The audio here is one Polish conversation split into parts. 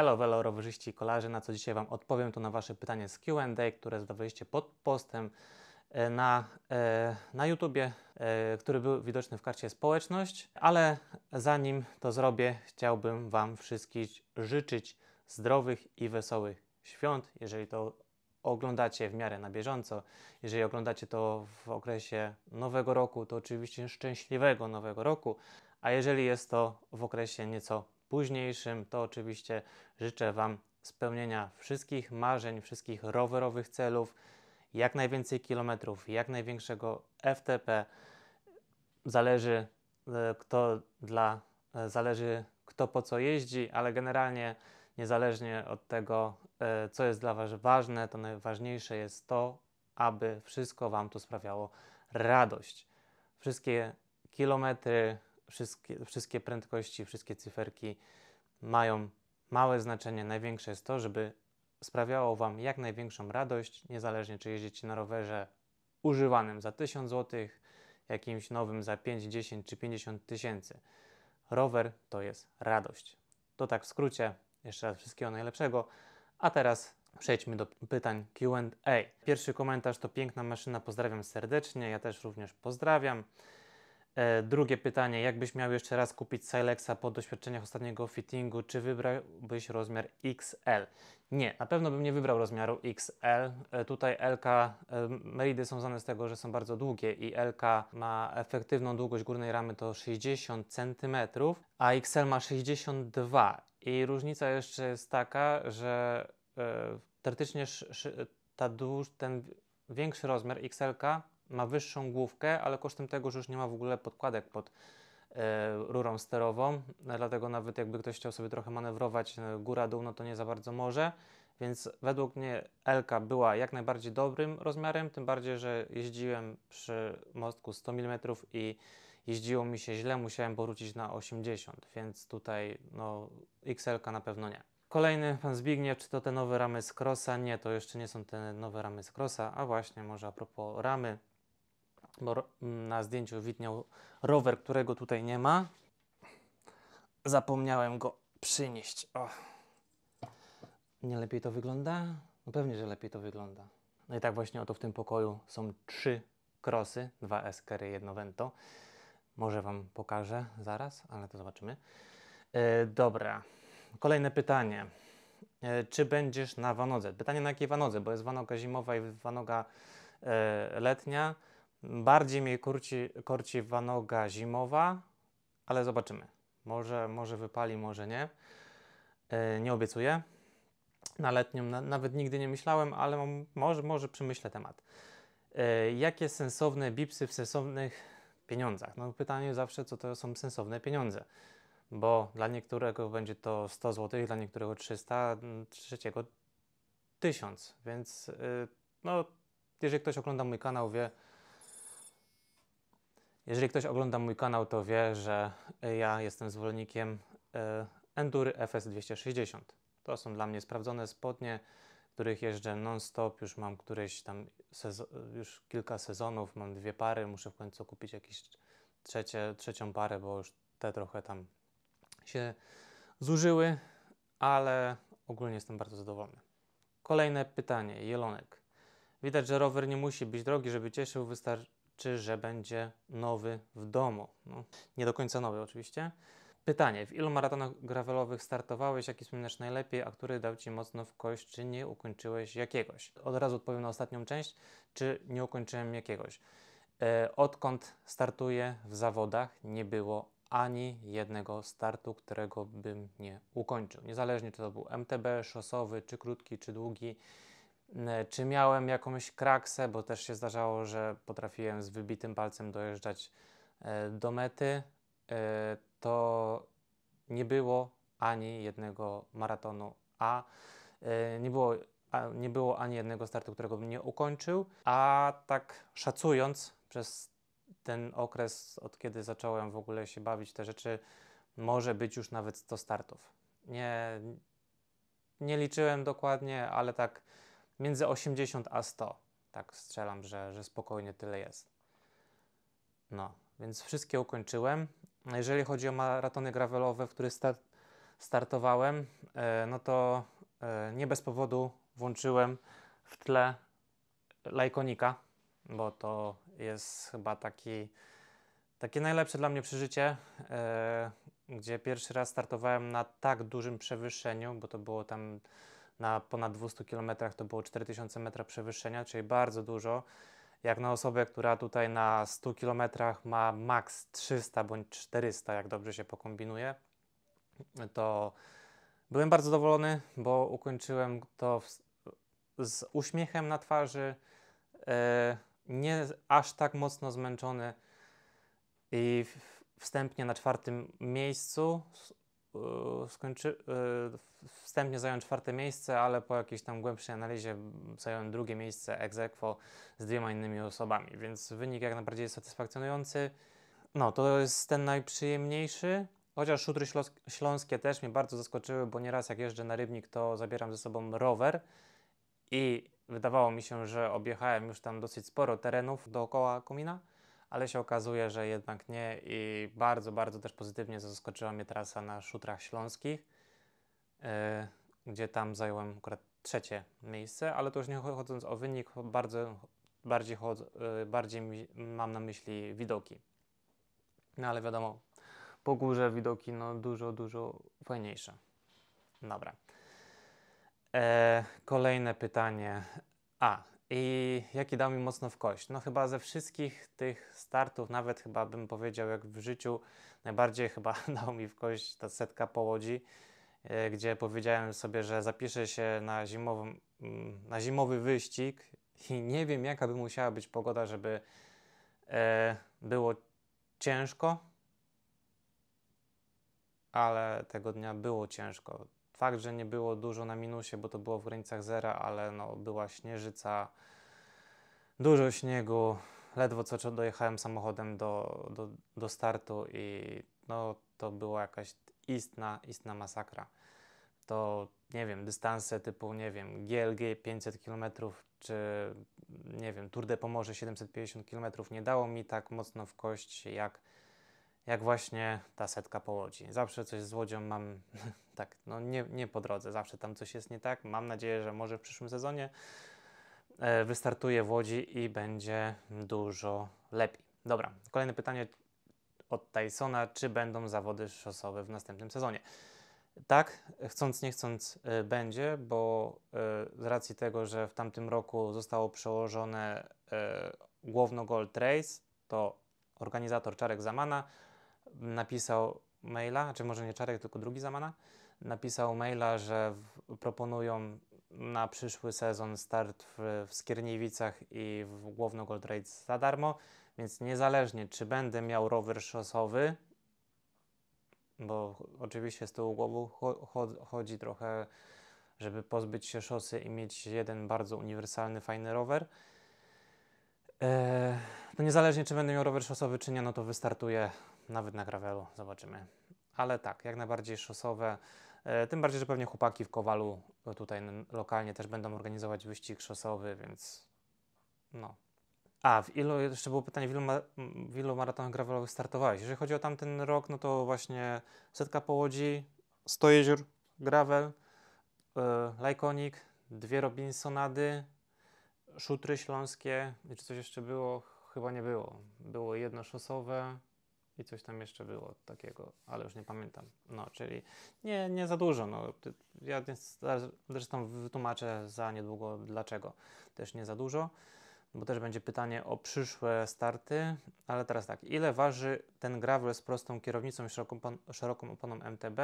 Hello, velo, rowerzyści i kolarze, na co dzisiaj Wam odpowiem, to na Wasze pytanie z Q&A, które zadawaliście pod postem e, na, e, na YouTubie, e, który był widoczny w karcie Społeczność, ale zanim to zrobię, chciałbym Wam wszystkich życzyć zdrowych i wesołych świąt, jeżeli to oglądacie w miarę na bieżąco. Jeżeli oglądacie to w okresie Nowego Roku, to oczywiście szczęśliwego Nowego Roku, a jeżeli jest to w okresie nieco późniejszym, to oczywiście życzę Wam spełnienia wszystkich marzeń, wszystkich rowerowych celów, jak najwięcej kilometrów, jak największego FTP. Zależy e, kto dla, e, zależy kto po co jeździ, ale generalnie niezależnie od tego, e, co jest dla Was ważne, to najważniejsze jest to, aby wszystko Wam to sprawiało radość. Wszystkie kilometry, wszystkie, wszystkie prędkości, wszystkie cyferki mają małe znaczenie. Największe jest to, żeby sprawiało Wam jak największą radość, niezależnie czy jeździcie na rowerze używanym za 1000 zł, jakimś nowym za 5, 10 czy 50 tysięcy. Rower to jest radość. To tak w skrócie. Jeszcze raz wszystkiego najlepszego. A teraz przejdźmy do pytań QA. Pierwszy komentarz to piękna maszyna. Pozdrawiam serdecznie. Ja też również pozdrawiam. E, drugie pytanie, jakbyś miał jeszcze raz kupić Silexa po doświadczeniach ostatniego fittingu, czy wybrałbyś rozmiar XL? Nie, na pewno bym nie wybrał rozmiaru XL. E, tutaj LK, e, meridy są znane z tego, że są bardzo długie i LK ma efektywną długość górnej ramy to 60 cm, a XL ma 62 i różnica jeszcze jest taka, że teoretycznie ta dłuż, ten większy rozmiar XLK ma wyższą główkę, ale kosztem tego, że już nie ma w ogóle podkładek pod e, rurą sterową, e, dlatego nawet jakby ktoś chciał sobie trochę manewrować e, góra-dół, no to nie za bardzo może, więc według mnie Elka była jak najbardziej dobrym rozmiarem, tym bardziej, że jeździłem przy mostku 100 mm i jeździło mi się źle, musiałem powrócić na 80, więc tutaj no XL na pewno nie. Kolejny pan Zbigniew, czy to te nowe ramy z Crossa? Nie, to jeszcze nie są te nowe ramy z Crossa, a właśnie może a propos ramy, bo mm, na zdjęciu widniał rower, którego tutaj nie ma. Zapomniałem go przynieść. O. Nie lepiej to wygląda? No pewnie, że lepiej to wygląda. No i tak właśnie oto w tym pokoju są trzy krosy, dwa eskery, jedno vento. Może Wam pokażę zaraz, ale to zobaczymy. E, dobra, kolejne pytanie. E, czy będziesz na wanodze? Pytanie na jakiej wanodze, bo jest wanoga zimowa i wanoga e, letnia. Bardziej mnie kurci, korci wanoga zimowa, ale zobaczymy. Może, może wypali, może nie. E, nie obiecuję. Na letnią nawet nigdy nie myślałem, ale może, może przemyślę temat. E, jakie sensowne bipsy w sensownych pieniądzach? No pytanie zawsze, co to są sensowne pieniądze. Bo dla niektórego będzie to 100 zł, dla niektórego 300, trzeciego 1000. Więc e, no, jeżeli ktoś ogląda mój kanał, wie, jeżeli ktoś ogląda mój kanał, to wie, że ja jestem zwolennikiem e, Endury FS260. To są dla mnie sprawdzone spodnie, których jeżdżę non-stop. Już mam któryś tam już kilka sezonów, mam dwie pary, muszę w końcu kupić jakieś trzecie, trzecią parę, bo już te trochę tam się zużyły, ale ogólnie jestem bardzo zadowolony. Kolejne pytanie, Jelonek. Widać, że rower nie musi być drogi, żeby cieszył, wystarczy czy że będzie nowy w domu. No, nie do końca nowy oczywiście. Pytanie, w ilu maratonach gravelowych startowałeś, jaki wspominasz najlepiej, a który dał Ci mocno w kość, czy nie ukończyłeś jakiegoś? Od razu odpowiem na ostatnią część, czy nie ukończyłem jakiegoś. E, odkąd startuję w zawodach, nie było ani jednego startu, którego bym nie ukończył. Niezależnie czy to był MTB, szosowy, czy krótki, czy długi, E, czy miałem jakąś kraksę, bo też się zdarzało, że potrafiłem z wybitym palcem dojeżdżać e, do mety, e, to nie było ani jednego maratonu A. Nie było, nie było ani jednego startu, którego bym nie ukończył, a tak szacując przez ten okres, od kiedy zacząłem w ogóle się bawić te rzeczy, może być już nawet 100 startów. Nie, nie liczyłem dokładnie, ale tak między 80 a 100. Tak strzelam, że, że spokojnie tyle jest. No, więc wszystkie ukończyłem. Jeżeli chodzi o maratony gravelowe, w których start startowałem, e, no to e, nie bez powodu włączyłem w tle Lajkonika, bo to jest chyba taki, takie najlepsze dla mnie przeżycie, e, gdzie pierwszy raz startowałem na tak dużym przewyższeniu, bo to było tam na ponad 200 km to było 4000 m przewyższenia, czyli bardzo dużo. Jak na osobę, która tutaj na 100 km ma maks 300 bądź 400, jak dobrze się pokombinuje, to byłem bardzo zadowolony, bo ukończyłem to w, z uśmiechem na twarzy, e, nie aż tak mocno zmęczony i wstępnie na czwartym miejscu E, skończy, e, wstępnie zająłem czwarte miejsce, ale po jakiejś tam głębszej analizie zająłem drugie miejsce ex aequo z dwiema innymi osobami, więc wynik jak najbardziej jest satysfakcjonujący. No, to jest ten najprzyjemniejszy, chociaż szutry śląskie też mnie bardzo zaskoczyły, bo nieraz jak jeżdżę na Rybnik, to zabieram ze sobą rower i wydawało mi się, że objechałem już tam dosyć sporo terenów dookoła komina, ale się okazuje, że jednak nie i bardzo, bardzo też pozytywnie zaskoczyła mnie trasa na Szutrach Śląskich, yy, gdzie tam zająłem akurat trzecie miejsce, ale to już nie chodząc o wynik, bardzo, bardziej, chod, yy, bardziej mi, mam na myśli widoki. No ale wiadomo, po górze widoki no dużo, dużo fajniejsze. Dobra. E, kolejne pytanie. A, i jaki dał mi mocno w kość? No chyba ze wszystkich tych startów, nawet chyba bym powiedział jak w życiu, najbardziej chyba dał mi w kość ta setka po Łodzi, e, gdzie powiedziałem sobie, że zapiszę się na, zimowym, mm, na zimowy wyścig i nie wiem jaka by musiała być pogoda, żeby e, było ciężko, ale tego dnia było ciężko. Fakt, że nie było dużo na minusie, bo to było w granicach zera, ale no, była śnieżyca, dużo śniegu. Ledwo co dojechałem samochodem do, do, do startu i no, to była jakaś istna, istna masakra. To nie wiem, dystanse typu, nie wiem, GLG 500 km, czy nie wiem, Tour de Pomorze 750 km nie dało mi tak mocno w kość jak jak właśnie ta setka po łodzi. Zawsze coś z łodzią mam, tak, no nie, nie po drodze, zawsze tam coś jest nie tak. Mam nadzieję, że może w przyszłym sezonie e, wystartuję w łodzi i będzie dużo lepiej. Dobra, kolejne pytanie od Tysona, czy będą zawody szosowe w następnym sezonie? Tak, chcąc nie chcąc e, będzie, bo e, z racji tego, że w tamtym roku zostało przełożone y, główno Gold Race, to organizator Czarek Zamana napisał maila, czy znaczy może nie Czarek, tylko drugi Zamana, napisał maila, że w, proponują na przyszły sezon start w, w Skierniewicach i w Główno Gold za darmo, więc niezależnie czy będę miał rower szosowy, bo oczywiście z tyłu głową chodzi trochę, żeby pozbyć się szosy i mieć jeden bardzo uniwersalny, fajny rower, e, no niezależnie czy będę miał rower szosowy czy nie, no to wystartuję nawet na gravelu, zobaczymy. Ale tak, jak najbardziej szosowe, e, tym bardziej, że pewnie chłopaki w Kowalu e, tutaj lokalnie też będą organizować wyścig szosowy, więc no. A, w ilu, jeszcze było pytanie, w ilu, w ilu maratonach gravelowych startowałeś? Jeżeli chodzi o tamten rok, no to właśnie setka połodzi, 100 jezior, gravel, yy, lajkonik, dwie Robinsonady, szutry śląskie, czy coś jeszcze było? Chyba nie było. Było jedno szosowe, i coś tam jeszcze było takiego, ale już nie pamiętam. No, czyli nie, nie za dużo. No. Ja zresztą wytłumaczę za niedługo dlaczego też nie za dużo, bo też będzie pytanie o przyszłe starty, ale teraz tak, ile waży ten gravel z prostą kierownicą i szeroką, szeroką oponą MTB?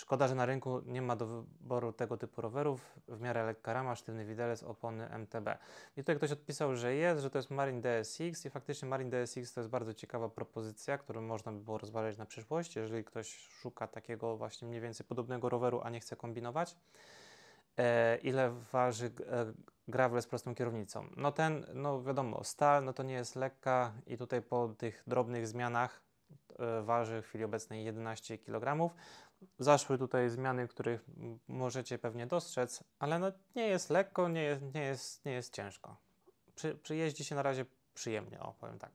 Szkoda, że na rynku nie ma do wyboru tego typu rowerów, w miarę lekka rama, sztywny widelec, opony MTB. I tutaj ktoś odpisał, że jest, że to jest Marin DSX i faktycznie Marin DSX to jest bardzo ciekawa propozycja, którą można by było rozważać na przyszłość, jeżeli ktoś szuka takiego właśnie mniej więcej podobnego roweru, a nie chce kombinować. E, ile waży e, gravel z prostą kierownicą? No ten, no wiadomo, stal, no to nie jest lekka i tutaj po tych drobnych zmianach e, waży w chwili obecnej 11 kg. Zaszły tutaj zmiany, których możecie pewnie dostrzec, ale no nie jest lekko, nie jest, nie jest, nie jest ciężko. Przy, przyjeździ się na razie przyjemnie, o powiem tak.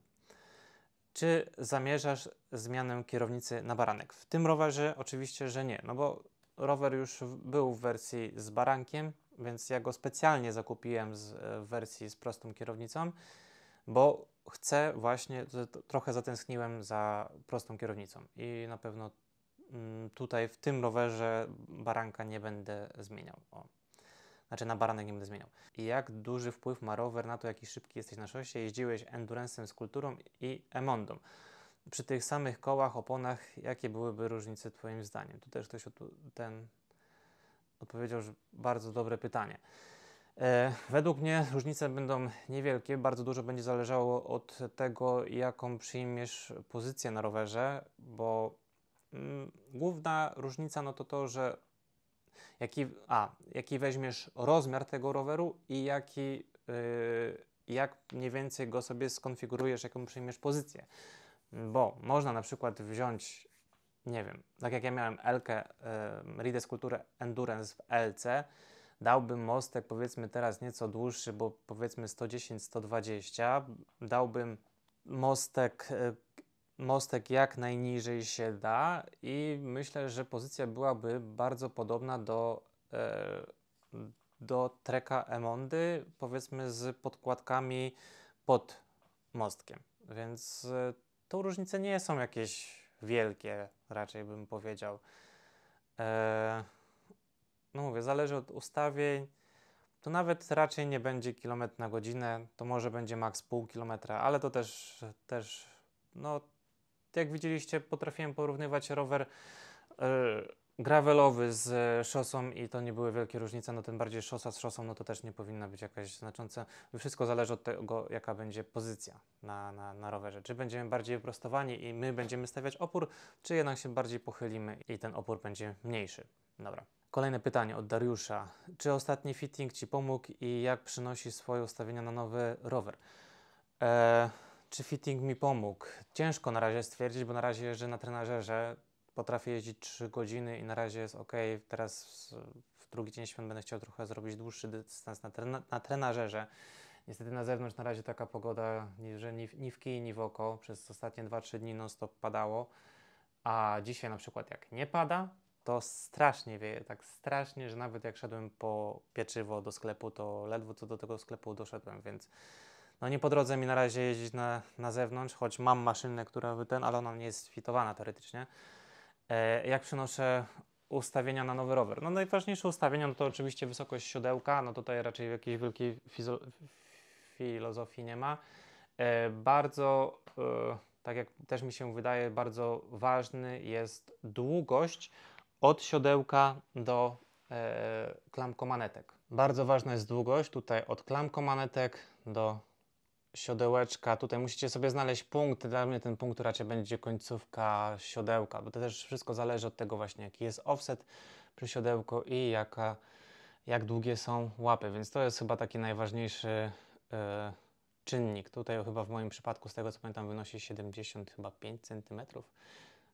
Czy zamierzasz zmianę kierownicy na baranek? W tym rowerze oczywiście, że nie, no bo rower już był w wersji z barankiem, więc ja go specjalnie zakupiłem z, e, w wersji z prostą kierownicą, bo chcę właśnie, trochę zatęskniłem za prostą kierownicą i na pewno Mm, tutaj w tym rowerze baranka nie będę zmieniał. O. Znaczy na baranek nie będę zmieniał. Jak duży wpływ ma rower na to, jaki szybki jesteś na szosie? Jeździłeś Endurance'em z kulturą i emondą. Przy tych samych kołach, oponach, jakie byłyby różnice Twoim zdaniem? Tu też ktoś ten odpowiedział, że bardzo dobre pytanie. E, według mnie różnice będą niewielkie, bardzo dużo będzie zależało od tego, jaką przyjmiesz pozycję na rowerze, bo Y, główna różnica no to to, że jaki, a, jaki weźmiesz rozmiar tego roweru i jaki, y, jak mniej więcej go sobie skonfigurujesz, jaką przyjmiesz pozycję. Bo można na przykład wziąć, nie wiem, tak jak ja miałem Elkę, y, Rides Kulturę Endurance w LC, dałbym mostek powiedzmy teraz nieco dłuższy, bo powiedzmy 110-120, dałbym mostek y, mostek jak najniżej się da i myślę, że pozycja byłaby bardzo podobna do, e, do treka Emondy, powiedzmy z podkładkami pod mostkiem. Więc e, to różnice nie są jakieś wielkie, raczej bym powiedział. E, no mówię, zależy od ustawień. To nawet raczej nie będzie kilometr na godzinę, to może będzie maks pół kilometra, ale to też, też no, jak widzieliście, potrafiłem porównywać rower e, gravelowy z e, szosą i to nie były wielkie różnice, no tym bardziej szosa z szosą, no to też nie powinna być jakaś znacząca. Wszystko zależy od tego, jaka będzie pozycja na, na, na rowerze. Czy będziemy bardziej wyprostowani i my będziemy stawiać opór, czy jednak się bardziej pochylimy i ten opór będzie mniejszy. Dobra. Kolejne pytanie od Dariusza. Czy ostatni fitting Ci pomógł i jak przynosi swoje ustawienia na nowy rower? Eee czy fitting mi pomógł? Ciężko na razie stwierdzić, bo na razie jeżdżę na trenażerze, potrafię jeździć 3 godziny i na razie jest ok. Teraz w drugi dzień świąt będę chciał trochę zrobić dłuższy dystans na, trena, na trenażerze. Niestety na zewnątrz na razie taka pogoda, że ni, ni w kij, ni w oko. Przez ostatnie 2-3 dni non-stop padało. A dzisiaj na przykład jak nie pada, to strasznie wieje, tak strasznie, że nawet jak szedłem po pieczywo do sklepu, to ledwo co do tego sklepu doszedłem, więc no nie po drodze mi na razie jeździć na, na zewnątrz, choć mam maszynę, która ten, ale ona nie jest fitowana teoretycznie. E, jak przynoszę ustawienia na nowy rower? No najważniejsze ustawienia no to oczywiście wysokość siodełka, no tutaj raczej jakiejś wielkiej filozofii nie ma. E, bardzo, e, tak jak też mi się wydaje, bardzo ważny jest długość od siodełka do e, klamkomanetek. Bardzo ważna jest długość tutaj od klamkomanetek do siodełeczka, tutaj musicie sobie znaleźć punkt, dla mnie ten punkt raczej będzie końcówka siodełka, bo to też wszystko zależy od tego właśnie, jaki jest offset przy siodełku i jaka, jak długie są łapy, więc to jest chyba taki najważniejszy e, czynnik. Tutaj chyba w moim przypadku, z tego co pamiętam, wynosi 75 cm.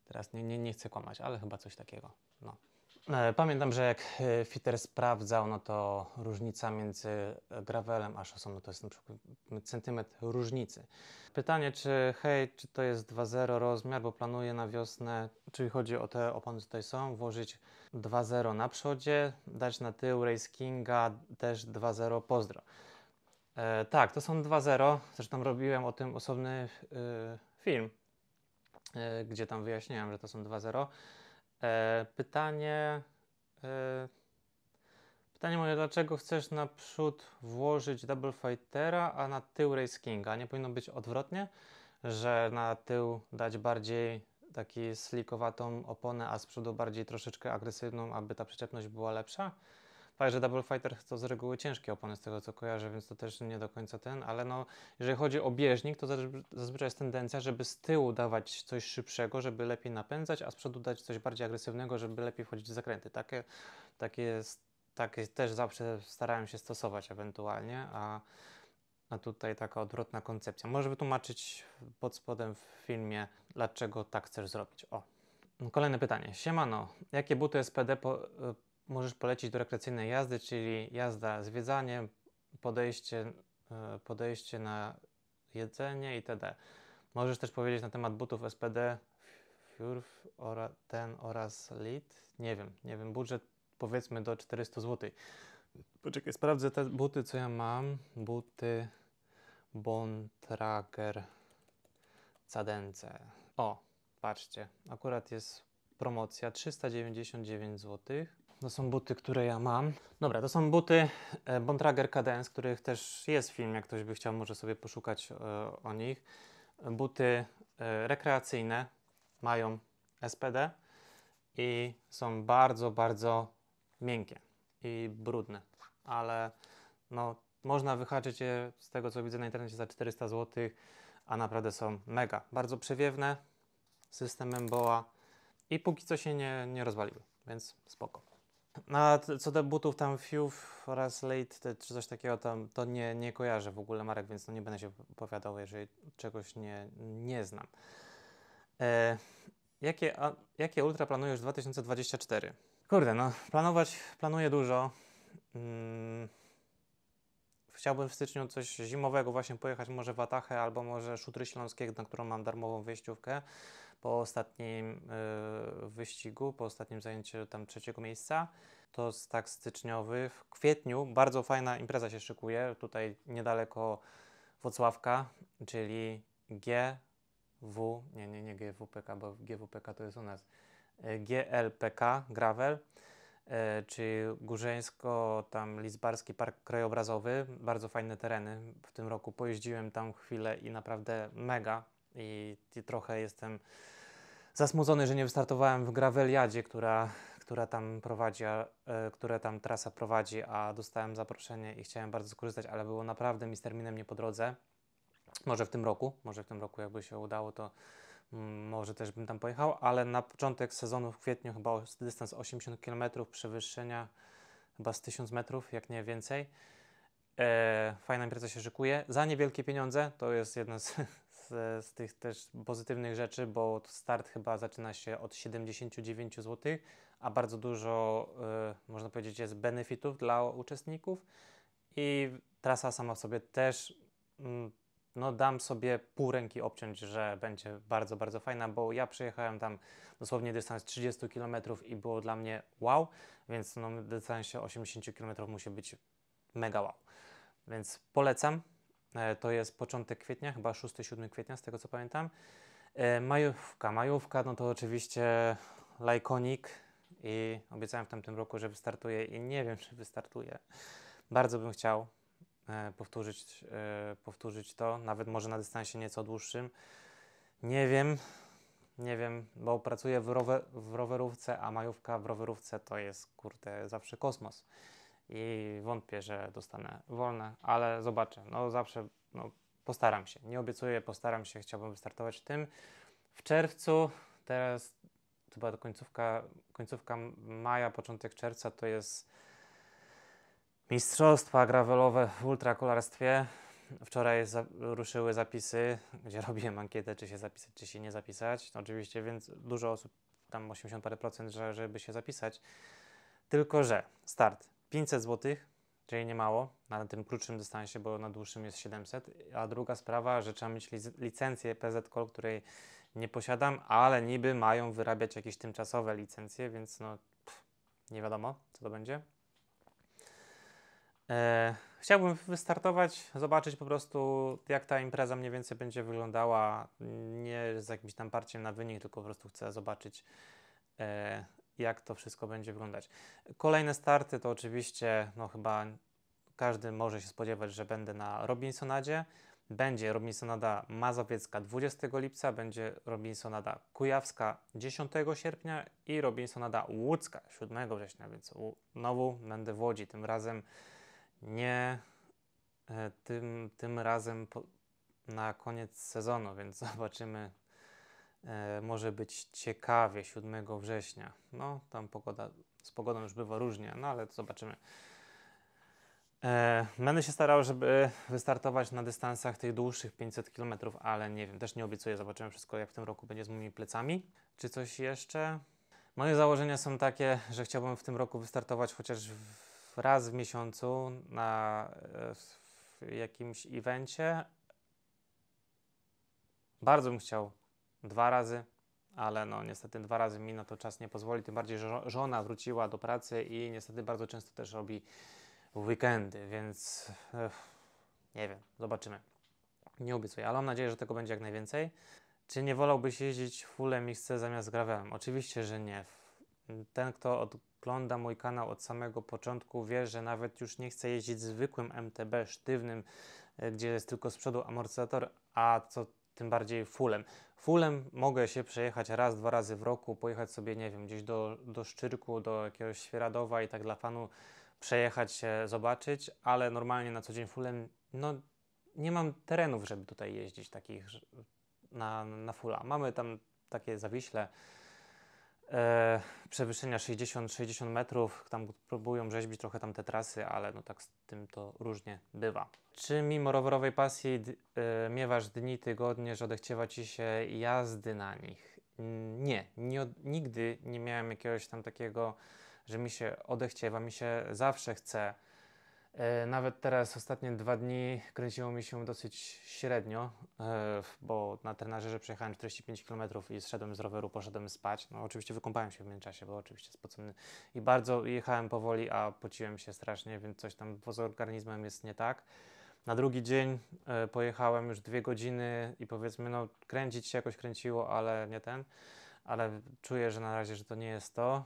Teraz nie, nie, nie chcę kłamać, ale chyba coś takiego. No. E, pamiętam, że jak e, Fitter sprawdzał, no to różnica między gravelem a szosą no to jest na przykład centymetr różnicy. Pytanie, czy hej, czy to jest 2,0 rozmiar, bo planuję na wiosnę, czyli chodzi o te opony tutaj są, włożyć 2,0 na przodzie, dać na tył Race Kinga też 2,0 pozdro. E, tak, to są 2,0, zresztą robiłem o tym osobny y, film, y, gdzie tam wyjaśniałem, że to są 2,0. E, pytanie. E, pytanie moje, dlaczego chcesz na przód włożyć Double Fightera, a na tył Race Kinga? Nie powinno być odwrotnie, że na tył dać bardziej taki slikowatą oponę, a z przodu bardziej troszeczkę agresywną, aby ta przyczepność była lepsza? Fakt, że Double Fighter to z reguły ciężkie opony z tego co kojarzę, więc to też nie do końca ten, ale no, jeżeli chodzi o bieżnik, to zazwyczaj jest tendencja, żeby z tyłu dawać coś szybszego, żeby lepiej napędzać, a z przodu dać coś bardziej agresywnego, żeby lepiej wchodzić w zakręty. Takie, takie, takie też zawsze starałem się stosować ewentualnie, a a tutaj taka odwrotna koncepcja. Możesz wytłumaczyć pod spodem w filmie, dlaczego tak chcesz zrobić. O. Kolejne pytanie. Siemano, jakie buty SPD po, y, możesz polecić do rekreacyjnej jazdy, czyli jazda zwiedzanie, podejście, e, podejście na jedzenie itd. Możesz też powiedzieć na temat butów SPD Furf, ora, ten oraz Lit. Nie wiem, nie wiem, budżet powiedzmy do 400 zł. Poczekaj, sprawdzę te buty, co ja mam. Buty Bontrager Cadence. O, patrzcie, akurat jest promocja 399 złotych. To są buty, które ja mam. Dobra, to są buty e, Bontrager Cadence, których też jest film, jak ktoś by chciał, może sobie poszukać e, o nich. Buty e, rekreacyjne mają SPD i są bardzo, bardzo miękkie i brudne, ale no, można wyhaczyć je z tego, co widzę na internecie za 400 zł, a naprawdę są mega. Bardzo przewiewne, systemem Boa i póki co się nie, nie rozwaliły, więc spoko. No, a co do butów tam Fiów oraz Late czy coś takiego, tam, to nie, nie kojarzę w ogóle marek, więc no nie będę się opowiadał, jeżeli czegoś nie, nie znam. E, jakie, a, jakie ultra planujesz 2024? Kurde, no planować planuję dużo. Hmm. Chciałbym w styczniu coś zimowego właśnie pojechać może w Atachę albo może Szutry Śląskiego, na którą mam darmową wyjściówkę po ostatnim e, wyścigu, po ostatnim zajęciu tam trzeciego miejsca. To tak styczniowy. W kwietniu bardzo fajna impreza się szykuje, tutaj niedaleko Wocławka, czyli GW, nie, nie, nie GWPK, bo GWPK to jest u nas, e, GLPK, Gravel e, czyli Górzeńsko, tam Lizbarski Park Krajobrazowy. Bardzo fajne tereny. W tym roku pojeździłem tam chwilę i naprawdę mega, i, trochę jestem zasmucony, że nie wystartowałem w Graveliadzie, która, która tam prowadzi, e, która tam trasa prowadzi, a dostałem zaproszenie i chciałem bardzo skorzystać, ale było naprawdę mi z terminem nie po drodze. Może w tym roku, może w tym roku jakby się udało, to mm, może też bym tam pojechał, ale na początek sezonu w kwietniu chyba dystans 80 km przewyższenia chyba z 1000 metrów, jak nie więcej. E, fajna impreza się szykuje. Za niewielkie pieniądze, to jest jedna z z tych też pozytywnych rzeczy, bo start chyba zaczyna się od 79 zł, a bardzo dużo, y, można powiedzieć, jest benefitów dla uczestników. I trasa sama w sobie też, mm, no dam sobie pół ręki obciąć, że będzie bardzo, bardzo fajna, bo ja przyjechałem tam dosłownie dystans 30 km i było dla mnie wow, więc no, dystansie 80 km musi być mega wow. Więc polecam. E, to jest początek kwietnia, chyba 6-7 kwietnia, z tego co pamiętam. E, majówka, majówka, no to oczywiście lajkonik i obiecałem w tamtym roku, że wystartuje i nie wiem, czy wystartuje. Bardzo bym chciał e, powtórzyć, powtórzyć to, nawet może na dystansie nieco dłuższym. Nie wiem, nie wiem, bo pracuję w, rower, w rowerówce, a majówka w rowerówce to jest, kurde, zawsze kosmos i wątpię, że dostanę wolne, ale zobaczę. No zawsze no, postaram się. Nie obiecuję, postaram się. Chciałbym wystartować w tym. W czerwcu, teraz chyba końcówka, końcówka maja, początek czerwca to jest mistrzostwa gravelowe w ultrakolarstwie. Wczoraj za ruszyły zapisy, gdzie robiłem ankietę, czy się zapisać, czy się nie zapisać. Oczywiście, więc dużo osób, tam 80 parę procent, że, żeby się zapisać. Tylko, że start 500 zł, czyli nie mało, na tym krótszym dystansie, bo na dłuższym jest 700. A druga sprawa, że trzeba mieć lic licencję PZCOL, której nie posiadam, ale niby mają wyrabiać jakieś tymczasowe licencje, więc no pff, nie wiadomo, co to będzie. E, chciałbym wystartować, zobaczyć po prostu, jak ta impreza mniej więcej będzie wyglądała. Nie z jakimś tam parciem na wynik, tylko po prostu chcę zobaczyć, e, jak to wszystko będzie wyglądać. Kolejne starty to oczywiście, no chyba każdy może się spodziewać, że będę na Robinsonadzie. Będzie Robinsonada Mazowiecka 20 lipca, będzie Robinsonada Kujawska 10 sierpnia i Robinsonada Łódzka 7 września, więc znowu będę w Łodzi. Tym razem nie e, tym, tym razem po, na koniec sezonu, więc zobaczymy E, może być ciekawie 7 września. No, tam pogoda, z pogodą już bywa różnie, no ale zobaczymy. E, będę się starał, żeby wystartować na dystansach tych dłuższych 500 km, ale nie wiem, też nie obiecuję. Zobaczymy wszystko, jak w tym roku będzie z moimi plecami. Czy coś jeszcze? Moje założenia są takie, że chciałbym w tym roku wystartować chociaż w, raz w miesiącu na e, jakimś evencie. Bardzo bym chciał dwa razy, ale no niestety dwa razy mi na to czas nie pozwoli, tym bardziej, że żona wróciła do pracy i niestety bardzo często też robi weekendy, więc nie wiem, zobaczymy. Nie obiecuję, ale mam nadzieję, że tego będzie jak najwięcej. Czy nie wolałbyś jeździć fullem XC zamiast gravelem? Oczywiście, że nie. Ten, kto ogląda mój kanał od samego początku, wie, że nawet już nie chce jeździć zwykłym MTB sztywnym, e, gdzie jest tylko z przodu amortyzator, a co tym bardziej fulem. Fulem mogę się przejechać raz, dwa razy w roku, pojechać sobie, nie wiem, gdzieś do, do Szczyrku, do jakiegoś Świeradowa i tak dla fanu przejechać się, zobaczyć, ale normalnie na co dzień fulem, no nie mam terenów, żeby tutaj jeździć takich na, na fula. Mamy tam takie zawiśle, e, przewyższenia 60-60 metrów, tam próbują rzeźbić trochę tam te trasy, ale no tak z tym to różnie bywa. Czy mimo rowerowej pasji e, miewasz dni, tygodnie, że odechciewa Ci się jazdy na nich? Nie, nie nigdy nie miałem jakiegoś tam takiego, że mi się odechciewa, mi się zawsze chce E, nawet teraz ostatnie dwa dni kręciło mi się dosyć średnio, e, bo na trenerze przejechałem 45 km i zszedłem z roweru, poszedłem spać. No oczywiście wykąpałem się w międzyczasie, bo oczywiście spocony i bardzo jechałem powoli, a pociłem się strasznie, więc coś tam poza organizmem jest nie tak. Na drugi dzień e, pojechałem już dwie godziny i powiedzmy, no kręcić się jakoś kręciło, ale nie ten ale czuję, że na razie, że to nie jest to.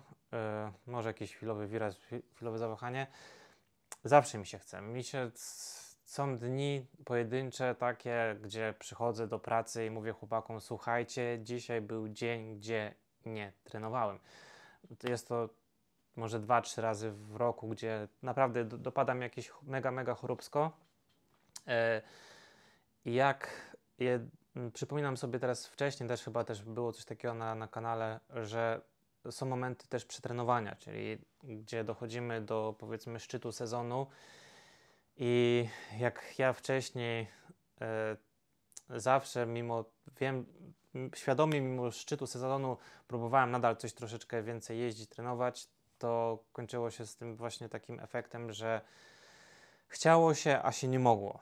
może jakiś chwilowy wiraz, chwilowe zawahanie. Zawsze mi się chce. Mi się są dni pojedyncze takie, gdzie przychodzę do pracy i mówię chłopakom, słuchajcie, dzisiaj był dzień, gdzie nie trenowałem. Jest to może dwa, trzy razy w roku, gdzie naprawdę dopadam jakieś mega, mega chorobsko. E, jak je, przypominam sobie teraz wcześniej, też chyba też było coś takiego na, na kanale, że są momenty też przetrenowania, czyli gdzie dochodzimy do powiedzmy szczytu sezonu. I jak ja wcześniej e, zawsze, mimo wiem, świadomie, mimo szczytu sezonu, próbowałem nadal coś troszeczkę więcej jeździć, trenować, to kończyło się z tym właśnie takim efektem, że chciało się, a się nie mogło.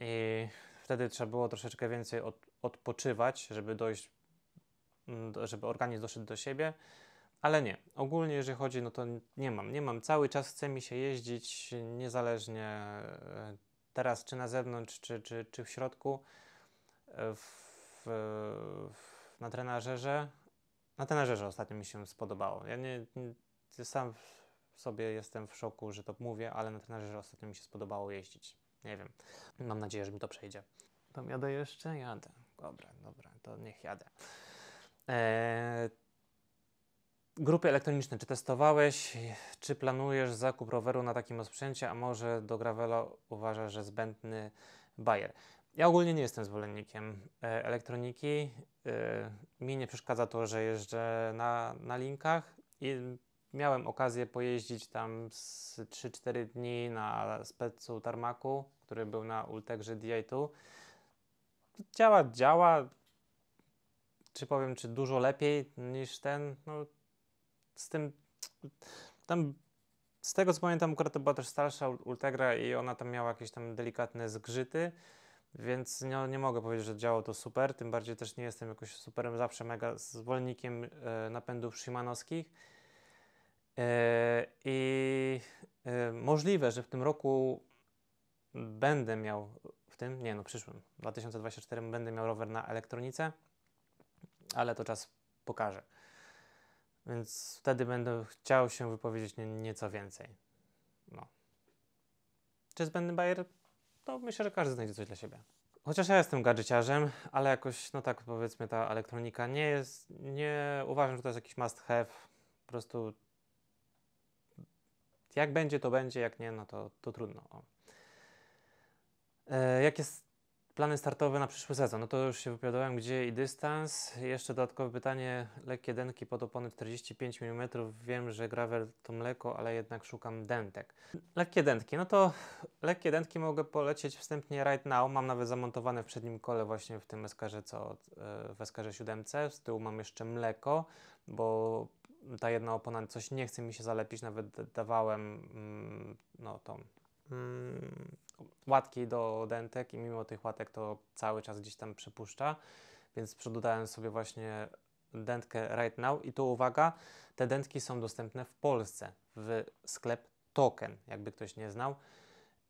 I wtedy trzeba było troszeczkę więcej od, odpoczywać, żeby dojść, mm, żeby organizm doszedł do siebie ale nie, ogólnie jeżeli chodzi, no to nie mam, nie mam. Cały czas chce mi się jeździć niezależnie e, teraz, czy na zewnątrz, czy, czy, czy w środku, e, w, w, na trenażerze. Na trenażerze ostatnio mi się spodobało. Ja nie, nie, sam sobie jestem w szoku, że to mówię, ale na trenażerze ostatnio mi się spodobało jeździć. Nie wiem, mam nadzieję, że mi to przejdzie. Tam jadę jeszcze? Jadę. Dobra, dobra, to niech jadę. Eee, Grupy elektroniczne, czy testowałeś, czy planujesz zakup roweru na takim osprzęcie, a może do Gravela uważasz, że zbędny bajer? Ja ogólnie nie jestem zwolennikiem e, elektroniki. E, mi nie przeszkadza to, że jeżdżę na, na linkach i miałem okazję pojeździć tam z 3-4 dni na specu tarmaku, który był na Ultegrze DI2. Działa, działa. Czy powiem, czy dużo lepiej niż ten? No, z tym, tam z tego co pamiętam, akurat to była też starsza Ultegra i ona tam miała jakieś tam delikatne zgrzyty, więc nie, nie mogę powiedzieć, że działało to super, tym bardziej też nie jestem jakoś superem zawsze mega zwolennikiem e, napędów szymanowskich. E, I e, możliwe, że w tym roku będę miał, w tym, nie no przyszłym, 2024 będę miał rower na elektronice, ale to czas pokaże. Więc wtedy będę chciał się wypowiedzieć nie, nieco więcej. No. Czy zbędny Bayer? To myślę, że każdy znajdzie coś dla siebie. Chociaż ja jestem gadżeciarzem, ale jakoś, no tak powiedzmy, ta elektronika nie jest, nie uważam, że to jest jakiś must have. Po prostu jak będzie, to będzie, jak nie, no to, to trudno. E, jak jest Plany startowe na przyszły sezon. No to już się wypowiadałem, gdzie i dystans. Jeszcze dodatkowe pytanie, lekkie denki pod opony 45 mm. Wiem, że gravel to mleko, ale jednak szukam dentek. Lekkie dętki, no to lekkie dętki mogę polecieć wstępnie right now. Mam nawet zamontowane w przednim kole właśnie w tym eskarze, co e, w eskarze 7. Z tyłu mam jeszcze mleko, bo ta jedna opona coś nie chce mi się zalepić, nawet dawałem mm, no, tą mm, łatki do dentek i mimo tych łatek to cały czas gdzieś tam przepuszcza, więc przodu sobie właśnie dentkę Right Now i tu uwaga, te dentki są dostępne w Polsce w sklep Token, jakby ktoś nie znał.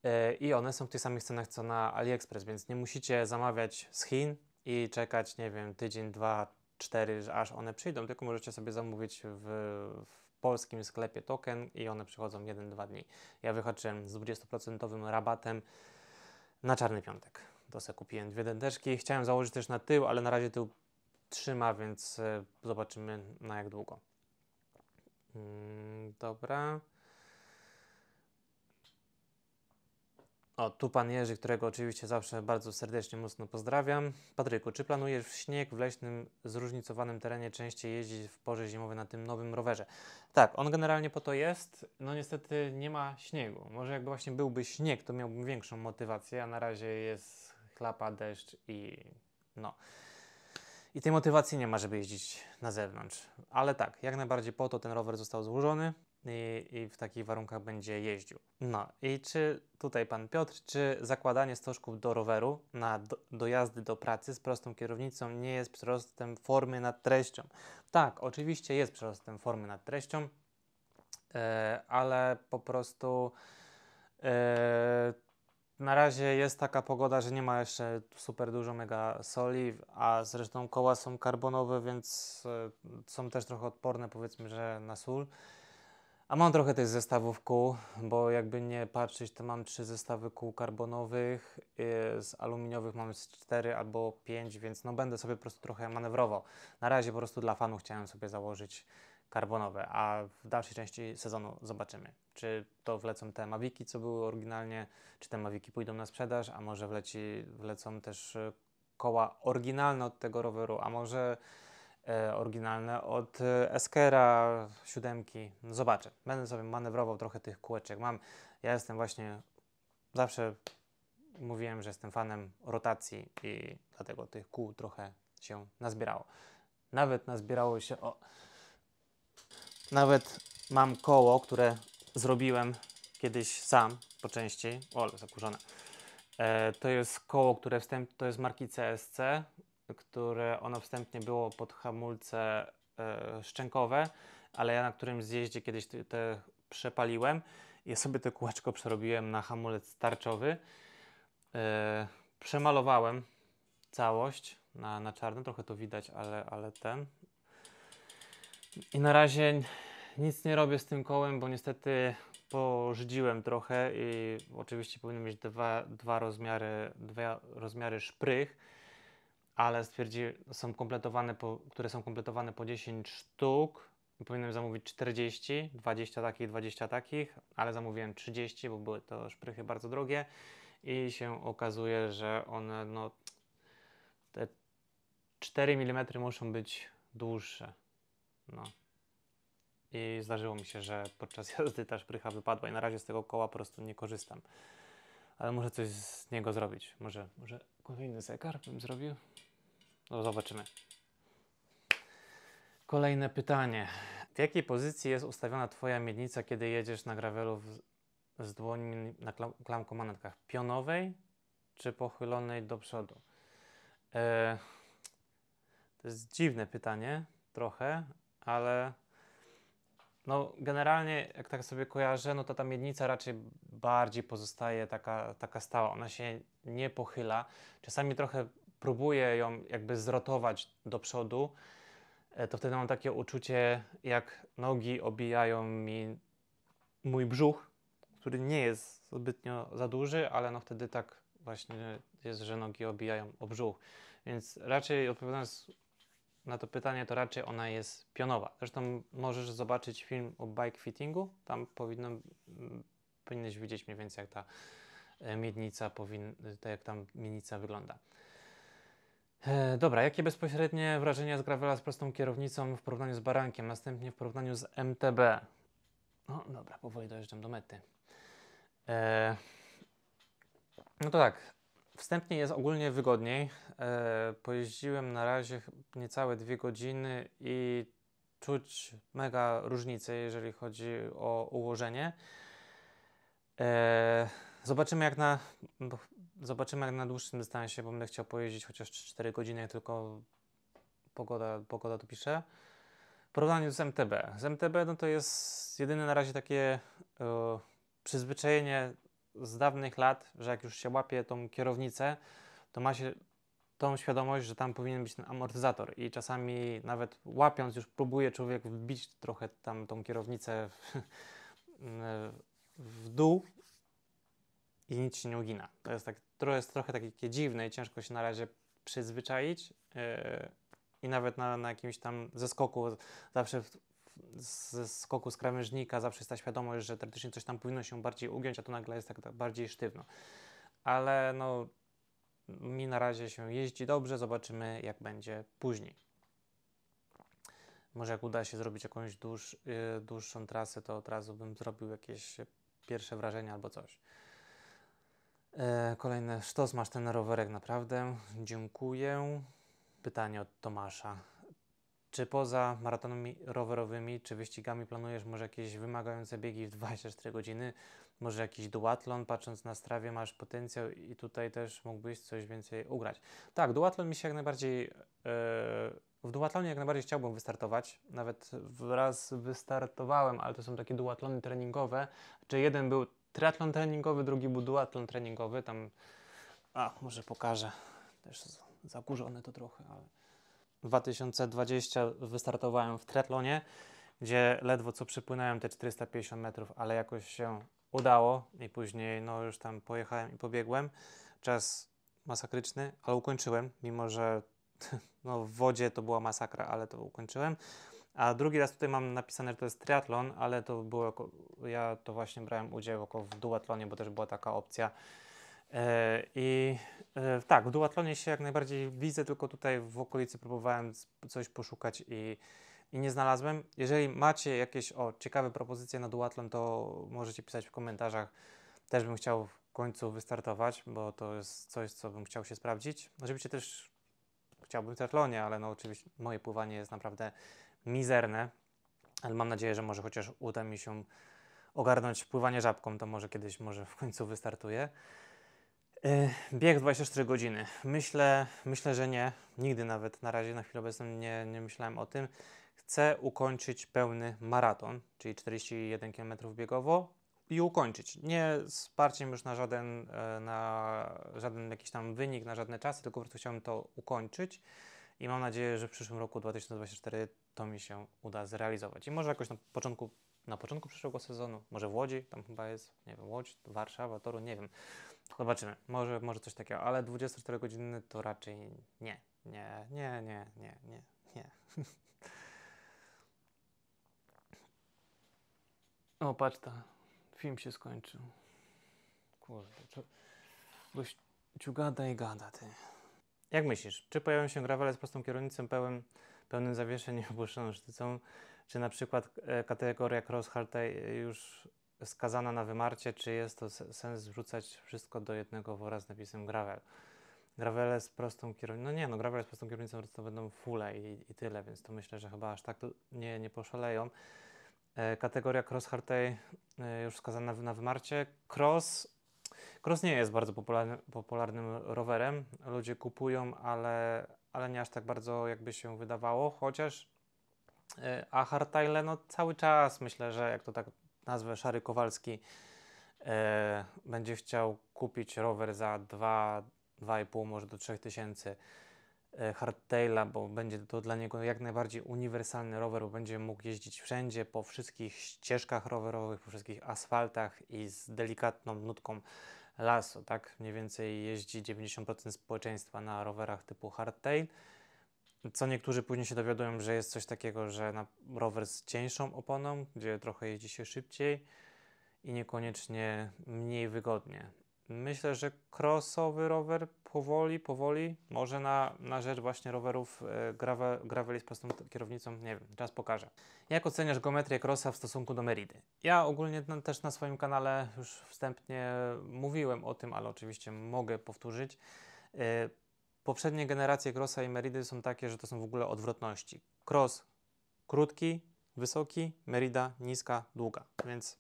E, I one są w tych samych cenach co na AliExpress, więc nie musicie zamawiać z Chin i czekać, nie wiem, tydzień, dwa, cztery, aż one przyjdą, tylko możecie sobie zamówić w polskim sklepie token i one przychodzą 1-2 dni. Ja wychodziłem z 20% rabatem na czarny piątek. To sobie kupiłem dwie dendeczki. Chciałem założyć też na tył, ale na razie tył trzyma, więc e, zobaczymy na jak długo. Mm, dobra. O, tu pan Jerzy, którego oczywiście zawsze bardzo serdecznie, mocno pozdrawiam. Patryku, czy planujesz w śnieg w leśnym, zróżnicowanym terenie częściej jeździć w porze zimowej na tym nowym rowerze? Tak, on generalnie po to jest. No niestety nie ma śniegu. Może jakby właśnie byłby śnieg, to miałbym większą motywację, a na razie jest chlapa, deszcz i no. I tej motywacji nie ma, żeby jeździć na zewnątrz. Ale tak, jak najbardziej po to ten rower został złożony i, w takich warunkach będzie jeździł. No i czy tutaj pan Piotr, czy zakładanie stożków do roweru na do, dojazdy do pracy z prostą kierownicą nie jest przyrostem formy nad treścią? Tak, oczywiście jest przyrostem formy nad treścią, e, ale po prostu e, na razie jest taka pogoda, że nie ma jeszcze super dużo mega soli, a zresztą koła są karbonowe, więc e, są też trochę odporne powiedzmy, że na sól. A mam trochę tych zestawów kół, bo jakby nie patrzeć, to mam trzy zestawy kół karbonowych, y, z aluminiowych mam cztery albo pięć, więc no będę sobie po prostu trochę manewrował. Na razie po prostu dla fanów chciałem sobie założyć karbonowe, a w dalszej części sezonu zobaczymy, czy to wlecą te mawiki, co były oryginalnie, czy te mawiki pójdą na sprzedaż, a może wleci, wlecą też y, koła oryginalne od tego roweru, a może E, oryginalne od e, Eskera siódemki. No zobaczę. Będę sobie manewrował trochę tych kółeczek. Mam, ja jestem właśnie, zawsze mówiłem, że jestem fanem rotacji i dlatego tych kół trochę się nazbierało. Nawet nazbierało się, o, nawet mam koło, które zrobiłem kiedyś sam, po części. O, ale zakurzone. E, to jest koło, które wstęp, to jest marki CSC które ono wstępnie było pod hamulce e, szczękowe, ale ja na którymś zjeździe kiedyś te, te przepaliłem. Ja sobie to kółeczko przerobiłem na hamulec tarczowy. E, przemalowałem całość na, na czarno, trochę to widać, ale, ale ten. I na razie nic nie robię z tym kołem, bo niestety pożydziłem trochę i oczywiście powinien mieć dwa, dwa, rozmiary, dwa rozmiary szprych ale stwierdzi, są kompletowane po, które są kompletowane po 10 sztuk. Powinienem zamówić 40, 20 takich, 20 takich, ale zamówiłem 30, bo były to szprychy bardzo drogie i się okazuje, że one no, te 4 mm muszą być dłuższe. No. I zdarzyło mi się, że podczas jazdy ta szprycha wypadła i na razie z tego koła po prostu nie korzystam. Ale może coś z niego zrobić. Może, może kolejny zegar bym zrobił? No zobaczymy. Kolejne pytanie. W jakiej pozycji jest ustawiona Twoja miednica, kiedy jedziesz na gravelu z dłońmi na klam manetkach Pionowej czy pochylonej do przodu? E to jest dziwne pytanie, trochę, ale no generalnie, jak tak sobie kojarzę, no to ta miednica raczej bardziej pozostaje taka, taka stała. Ona się nie pochyla. Czasami trochę próbuję ją jakby zrotować do przodu, e, to wtedy mam takie uczucie, jak nogi obijają mi mój brzuch, który nie jest zbytnio za duży, ale no wtedy tak właśnie jest, że nogi obijają o brzuch. Więc raczej odpowiadając na to pytanie, to raczej ona jest pionowa. Zresztą możesz zobaczyć film o bike fittingu, tam powinno, mm, powinieneś widzieć mniej więcej jak ta e, miednica, powin, jak tam miednica wygląda. E, dobra, jakie bezpośrednie wrażenia z Gravela z prostą kierownicą w porównaniu z Barankiem, następnie w porównaniu z MTB? No dobra, powoli dojeżdżam do mety. E, no to tak, wstępnie jest ogólnie wygodniej. E, pojeździłem na razie niecałe dwie godziny i czuć mega różnicę, jeżeli chodzi o ułożenie. zobaczymy jak na Zobaczymy jak na dłuższym dystansie, bo będę chciał pojeździć chociaż 4 godziny, tylko pogoda, pogoda to pisze. W porównaniu z MTB. Z MTB no to jest jedyne na razie takie e, przyzwyczajenie z dawnych lat, że jak już się łapie tą kierownicę, to ma się tą świadomość, że tam powinien być ten amortyzator i czasami nawet łapiąc już próbuje człowiek wbić trochę tam tą kierownicę w, w dół i nic się nie ugina. To jest tak które jest trochę takie dziwne i ciężko się na razie przyzwyczaić. Yy, I nawet na, na jakimś tam zeskoku, zawsze ze skoku z krawężnika zawsze jest ta świadomość, że teoretycznie coś tam powinno się bardziej ugiąć, a to nagle jest tak, tak bardziej sztywno. Ale no, mi na razie się jeździ dobrze, zobaczymy jak będzie później. Może jak uda się zrobić jakąś dłuż, yy, dłuższą trasę, to od razu bym zrobił jakieś pierwsze wrażenia albo coś. E, kolejne sztos, masz ten rowerek naprawdę. Dziękuję. Pytanie od Tomasza. Czy poza maratonami rowerowymi czy wyścigami planujesz może jakieś wymagające biegi w 24 godziny? Może jakiś duatlon? Patrząc na strawie masz potencjał i tutaj też mógłbyś coś więcej ugrać. Tak, duatlon mi się jak najbardziej... Yy, w duatlonie jak najbardziej chciałbym wystartować. Nawet raz wystartowałem, ale to są takie duatlony treningowe. Czy jeden był triatlon treningowy, drugi buduatlon treningowy, tam, a może pokażę, też zakurzone to trochę, ale 2020 wystartowałem w triatlonie, gdzie ledwo co przypłynąłem te 450 metrów, ale jakoś się udało i później no już tam pojechałem i pobiegłem. Czas masakryczny, ale ukończyłem, mimo że no, w wodzie to była masakra, ale to ukończyłem. A drugi raz tutaj mam napisane, że to jest triatlon, ale to było, ja to właśnie brałem udział w duatlonie, bo też była taka opcja. E, I e, tak, w duatlonie się jak najbardziej widzę, tylko tutaj w okolicy próbowałem coś poszukać i, i nie znalazłem. Jeżeli macie jakieś o, ciekawe propozycje na duatlon, to możecie pisać w komentarzach. Też bym chciał w końcu wystartować, bo to jest coś, co bym chciał się sprawdzić. Oczywiście też chciałbym triatlonie, ale no oczywiście moje pływanie jest naprawdę mizerne, ale mam nadzieję, że może chociaż uda mi się ogarnąć pływanie żabką, to może kiedyś może w końcu wystartuje. Y, bieg 24 godziny. Myślę, myślę, że nie. Nigdy nawet na razie na chwilę obecną nie, nie myślałem o tym. Chcę ukończyć pełny maraton, czyli 41 km biegowo i ukończyć. Nie z parciem już na żaden, e, na żaden jakiś tam wynik, na żadne czasy, tylko po prostu chciałem to ukończyć i mam nadzieję, że w przyszłym roku 2024 to mi się uda zrealizować. I może jakoś na początku, na początku przyszłego sezonu, może w Łodzi, tam chyba jest, nie wiem, Łódź, Warszawa, Toru, nie wiem. Zobaczymy, może, może coś takiego, ale 24 godziny to raczej nie, nie, nie, nie, nie, nie, nie. o, patrz ta, film się skończył. Kurde, to gościu gada i gada, ty. Jak myślisz, czy pojawią się grawele z prostą kierownicą pełen pełnym zawieszeniem opuszczoną sztycą, czy na przykład e, kategoria crossharta e, już skazana na wymarcie, czy jest to sens wrzucać wszystko do jednego wora z napisem gravel. Gravele z prostą kierownicą, no nie no, gravele z prostą kierownicą to będą fule i, i tyle, więc to myślę, że chyba aż tak nie, nie poszaleją. E, kategoria cross hardtail już skazana na wymarcie. Cross Cross nie jest bardzo popularny, popularnym rowerem. Ludzie kupują, ale, ale nie aż tak bardzo, jakby się wydawało, chociaż e, a Hartajle, no cały czas myślę, że jak to tak nazwę, Szary Kowalski e, będzie chciał kupić rower za 2, 2,5, może do 3000 tysięcy e, Hardtaila, bo będzie to dla niego jak najbardziej uniwersalny rower, bo będzie mógł jeździć wszędzie, po wszystkich ścieżkach rowerowych, po wszystkich asfaltach i z delikatną nutką lasu, tak? Mniej więcej jeździ 90% społeczeństwa na rowerach typu hardtail. Co niektórzy później się dowiadują, że jest coś takiego, że na rower z cieńszą oponą, gdzie trochę jeździ się szybciej i niekoniecznie mniej wygodnie. Myślę, że crossowy rower powoli, powoli, może na, na rzecz właśnie rowerów e, grawe, graveli z prostą kierownicą, nie wiem, czas pokaże. Jak oceniasz geometrię crossa w stosunku do Meridy? Ja ogólnie też na swoim kanale już wstępnie mówiłem o tym, ale oczywiście mogę powtórzyć. E, poprzednie generacje crossa i Meridy są takie, że to są w ogóle odwrotności. Cross krótki, wysoki, Merida niska, długa, więc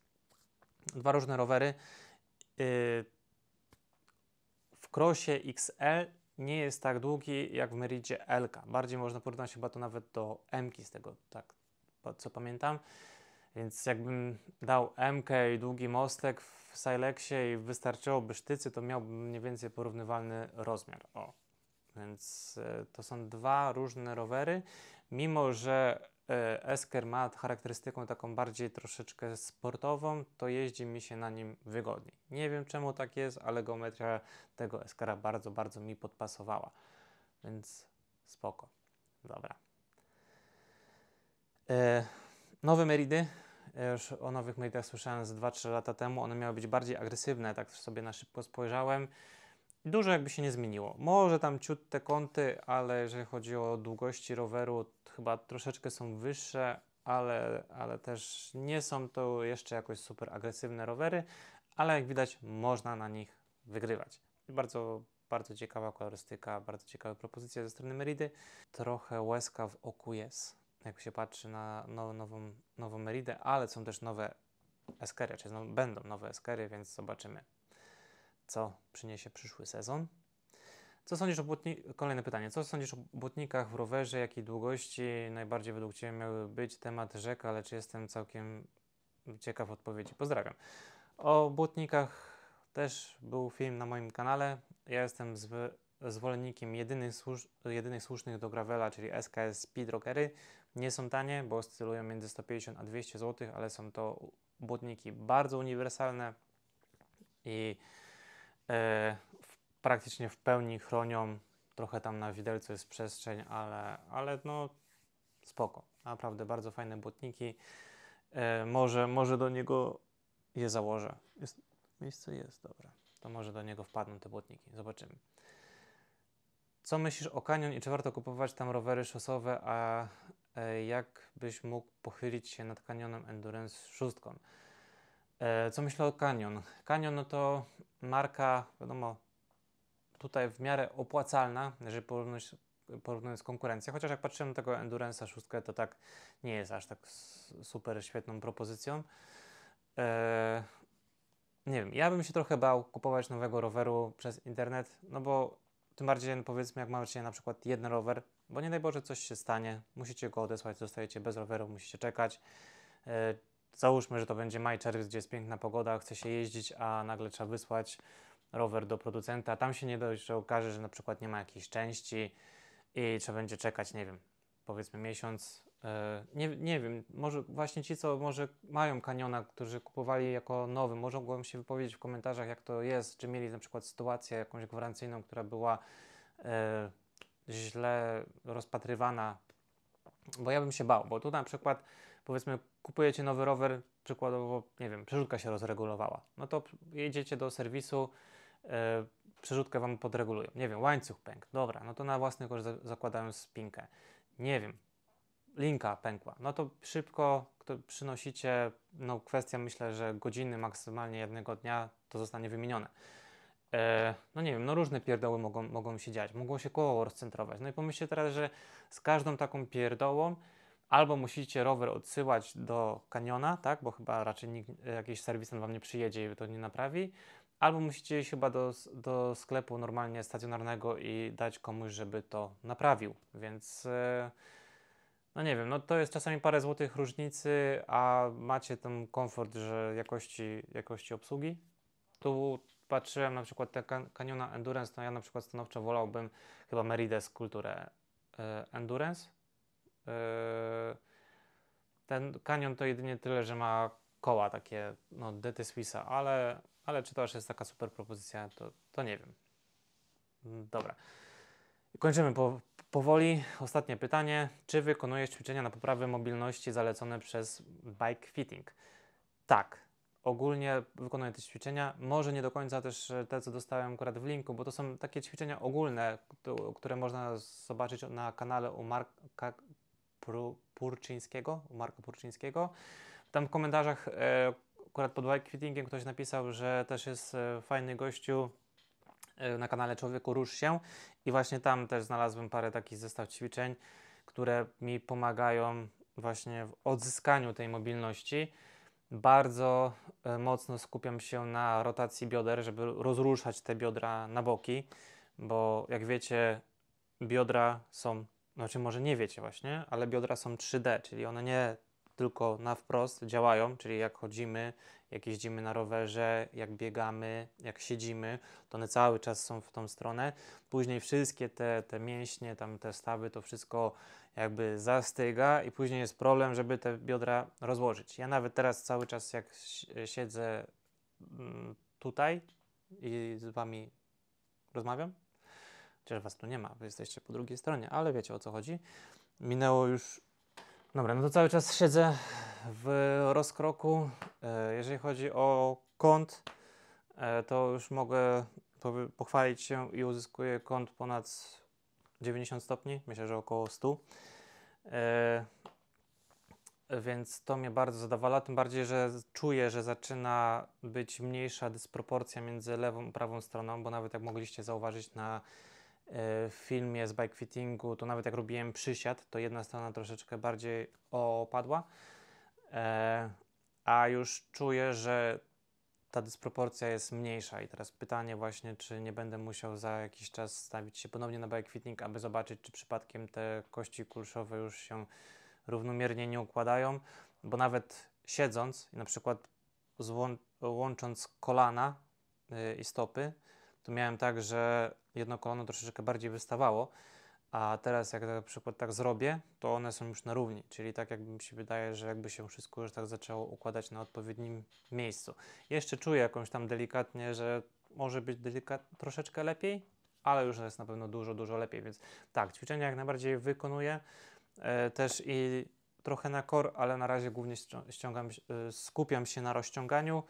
dwa różne rowery. E, w Crossie XL nie jest tak długi jak w Meridzie LK. Bardziej można porównać chyba to nawet do MK, z tego, tak co pamiętam. Więc jakbym dał MK i długi mostek w Silexie i wystarczyłoby sztycy, to miałbym mniej więcej porównywalny rozmiar. O. Więc e, to są dwa różne rowery, mimo że E, Esker ma charakterystykę taką bardziej troszeczkę sportową, to jeździ mi się na nim wygodniej. Nie wiem czemu tak jest, ale geometria tego Eskera bardzo, bardzo mi podpasowała. Więc spoko. Dobra. E, nowe Meridy. E, już o nowych Meridach słyszałem z 2-3 lata temu. One miały być bardziej agresywne, tak sobie na szybko spojrzałem dużo jakby się nie zmieniło. Może tam ciut te kąty, ale jeżeli chodzi o długości roweru, chyba troszeczkę są wyższe, ale, ale też nie są to jeszcze jakoś super agresywne rowery, ale jak widać można na nich wygrywać. Bardzo, bardzo ciekawa kolorystyka, bardzo ciekawe propozycje ze strony Meridy. Trochę łezka w oku jest, jak się patrzy na now, nową, nową Meridę, ale są też nowe Eskery, czy będą nowe Eskery, więc zobaczymy co przyniesie przyszły sezon. Co sądzisz o butnikach? Kolejne pytanie. Co sądzisz o błotnikach w rowerze? Jakiej długości najbardziej według Ciebie miały być? Temat rzeka, ale czy jestem całkiem ciekaw odpowiedzi. Pozdrawiam. O błotnikach też był film na moim kanale. Ja jestem zwolennikiem jedynych, służ jedynych słusznych do gravela, czyli SKS Speed Nie są tanie, bo oscylują między 150 a 200 zł, ale są to błotniki bardzo uniwersalne i E, praktycznie w pełni chronią. Trochę tam na widelcu jest przestrzeń, ale, ale no spoko. Naprawdę bardzo fajne błotniki. E, może, może do niego je założę. Jest, miejsce jest, dobra. To może do niego wpadną te błotniki. Zobaczymy. Co myślisz o Canyon i czy warto kupować tam rowery szosowe, a e, jak byś mógł pochylić się nad Canyonem Endurance szóstką? E, co myślę o Canyon? Canyon no to marka, wiadomo, tutaj w miarę opłacalna, jeżeli porównując, porównując konkurencję. Chociaż jak patrzyłem na tego Endurance'a 6, to tak nie jest aż tak super świetną propozycją. E, nie wiem, ja bym się trochę bał kupować nowego roweru przez internet, no bo tym bardziej no powiedzmy, jak mamy na przykład jeden rower, bo nie daj Boże coś się stanie, musicie go odesłać, zostajecie bez roweru, musicie czekać. E, Załóżmy, że to będzie maj, czerwiec, gdzie jest piękna pogoda, chce się jeździć, a nagle trzeba wysłać rower do producenta. Tam się nie dość, że okaże, że na przykład nie ma jakiejś części i trzeba będzie czekać, nie wiem, powiedzmy miesiąc. E, nie, nie wiem, może właśnie ci, co może mają kaniona, którzy kupowali jako nowy, może mogłabym się wypowiedzieć w komentarzach, jak to jest, czy mieli na przykład sytuację jakąś gwarancyjną, która była e, źle rozpatrywana, bo ja bym się bał, bo tu na przykład powiedzmy kupujecie nowy rower, przykładowo, nie wiem, przerzutka się rozregulowała, no to jedziecie do serwisu, yy, przerzutkę Wam podregulują. Nie wiem, łańcuch pękł, dobra, no to na własny koszt zakładają spinkę. Nie wiem, linka pękła, no to szybko to przynosicie, no kwestia myślę, że godziny, maksymalnie jednego dnia to zostanie wymienione. E, no nie wiem, no różne pierdoły mogą, mogą się dziać, mogło się koło rozcentrować. No i pomyślcie teraz, że z każdą taką pierdołą albo musicie rower odsyłać do kaniona, tak, bo chyba raczej nikt, e, jakiś serwisant wam nie przyjedzie i to nie naprawi, albo musicie iść chyba do, do sklepu normalnie stacjonarnego i dać komuś, żeby to naprawił. Więc e, no nie wiem, no to jest czasami parę złotych różnicy, a macie ten komfort, że jakości, jakości obsługi. Tu patrzyłem na przykład te Canyona Endurance, no ja na przykład stanowczo wolałbym chyba Merides Kulturę e, Endurance, Yy, ten kanion to jedynie tyle, że ma koła takie, no, DT Swissa, ale, ale czy to aż jest taka super propozycja, to, to nie wiem. Mm, dobra. Kończymy po, powoli. Ostatnie pytanie. Czy wykonujesz ćwiczenia na poprawę mobilności zalecone przez Bike Fitting? Tak. Ogólnie wykonuję te ćwiczenia. Może nie do końca też e, te, co dostałem akurat w linku, bo to są takie ćwiczenia ogólne, które można zobaczyć na kanale u Marka Purczyńskiego, Marka Purczyńskiego. Tam w komentarzach e, akurat pod live quittingiem ktoś napisał, że też jest e, fajny gościu e, na kanale Człowieku Rusz się i właśnie tam też znalazłem parę takich zestaw ćwiczeń, które mi pomagają właśnie w odzyskaniu tej mobilności. Bardzo mocno skupiam się na rotacji bioder, żeby rozruszać te biodra na boki, bo jak wiecie, biodra są znaczy może nie wiecie właśnie, ale biodra są 3D, czyli one nie tylko na wprost działają, czyli jak chodzimy, jak jeździmy na rowerze, jak biegamy, jak siedzimy, to one cały czas są w tą stronę. Później wszystkie te, te mięśnie, tam te stawy, to wszystko jakby zastyga i później jest problem, żeby te biodra rozłożyć. Ja nawet teraz cały czas jak siedzę mm, tutaj i z Wami rozmawiam, Chociaż was tu nie ma, wy jesteście po drugiej stronie, ale wiecie o co chodzi. Minęło już. Dobra, no to cały czas siedzę w rozkroku. E, jeżeli chodzi o kąt, e, to już mogę pochwalić się i uzyskuję kąt ponad 90 stopni, myślę, że około 100. E, więc to mnie bardzo zadowala, tym bardziej, że czuję, że zaczyna być mniejsza dysproporcja między lewą i prawą stroną, bo nawet jak mogliście zauważyć na w filmie z bike fittingu, to nawet jak robiłem przysiad, to jedna strona troszeczkę bardziej opadła, e, a już czuję, że ta dysproporcja jest mniejsza. I teraz pytanie właśnie, czy nie będę musiał za jakiś czas stawić się ponownie na bike fitting, aby zobaczyć, czy przypadkiem te kości kulszowe już się równomiernie nie układają, bo nawet siedząc, na przykład łącząc kolana y, i stopy, to miałem tak, że jedno kolano troszeczkę bardziej wystawało, a teraz jak na przykład tak zrobię, to one są już na równi, czyli tak jakby mi się wydaje, że jakby się wszystko już tak zaczęło układać na odpowiednim miejscu. Jeszcze czuję jakąś tam delikatnie, że może być delikat, troszeczkę lepiej, ale już jest na pewno dużo, dużo lepiej, więc tak, ćwiczenia jak najbardziej wykonuję, e, też i trochę na kor, ale na razie głównie ściągam, e, skupiam się na rozciąganiu,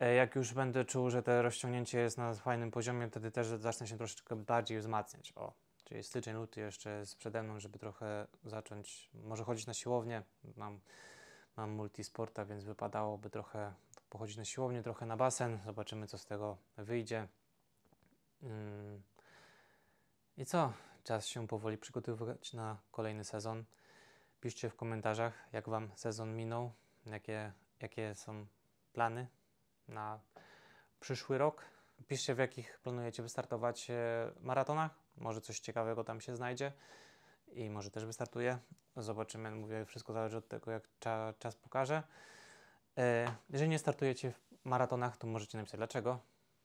E, jak już będę czuł, że to rozciągnięcie jest na fajnym poziomie, wtedy też zacznę się troszeczkę bardziej wzmacniać. O, czyli styczeń, luty jeszcze jest przede mną, żeby trochę zacząć, może chodzić na siłownię, mam, mam multisporta, więc wypadałoby trochę pochodzić na siłownię, trochę na basen, zobaczymy co z tego wyjdzie. Ym. Mm. I co? Czas się powoli przygotowywać na kolejny sezon. Piszcie w komentarzach, jak Wam sezon minął, jakie, jakie są plany na przyszły rok. Piszcie, w jakich planujecie wystartować e, maratonach. Może coś ciekawego tam się znajdzie i może też wystartuje. Zobaczymy. Mówię, wszystko zależy od tego, jak cza, czas pokaże. E, jeżeli nie startujecie w maratonach, to możecie napisać dlaczego.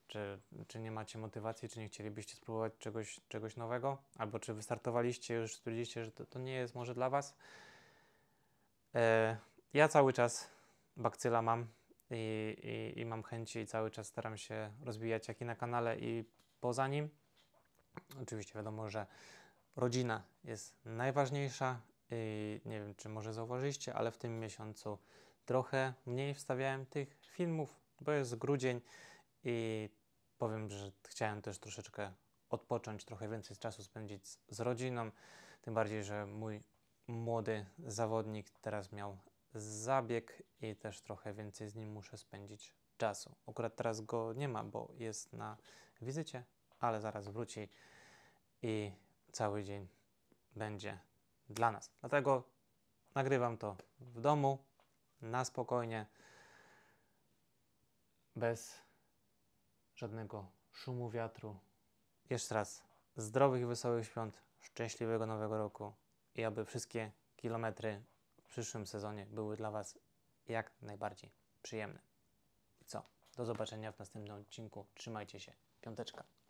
Czy, czy nie macie motywacji, czy nie chcielibyście spróbować czegoś, czegoś nowego, albo czy wystartowaliście, już stwierdziliście, że to, to nie jest może dla Was. E, ja cały czas bakcyla mam, i, i, i mam chęci i cały czas staram się rozbijać jak i na kanale i poza nim. Oczywiście wiadomo, że rodzina jest najważniejsza i nie wiem, czy może zauważyliście, ale w tym miesiącu trochę mniej wstawiałem tych filmów, bo jest grudzień i powiem, że chciałem też troszeczkę odpocząć, trochę więcej czasu spędzić z, z rodziną. Tym bardziej, że mój młody zawodnik teraz miał zabieg i też trochę więcej z nim muszę spędzić czasu. Akurat teraz go nie ma, bo jest na wizycie, ale zaraz wróci i cały dzień będzie dla nas. Dlatego nagrywam to w domu, na spokojnie, bez żadnego szumu wiatru. Jeszcze raz zdrowych i wesołych świąt, szczęśliwego nowego roku i aby wszystkie kilometry przyszłym sezonie były dla Was jak najbardziej przyjemne. I co? Do zobaczenia w następnym odcinku. Trzymajcie się. Piąteczka.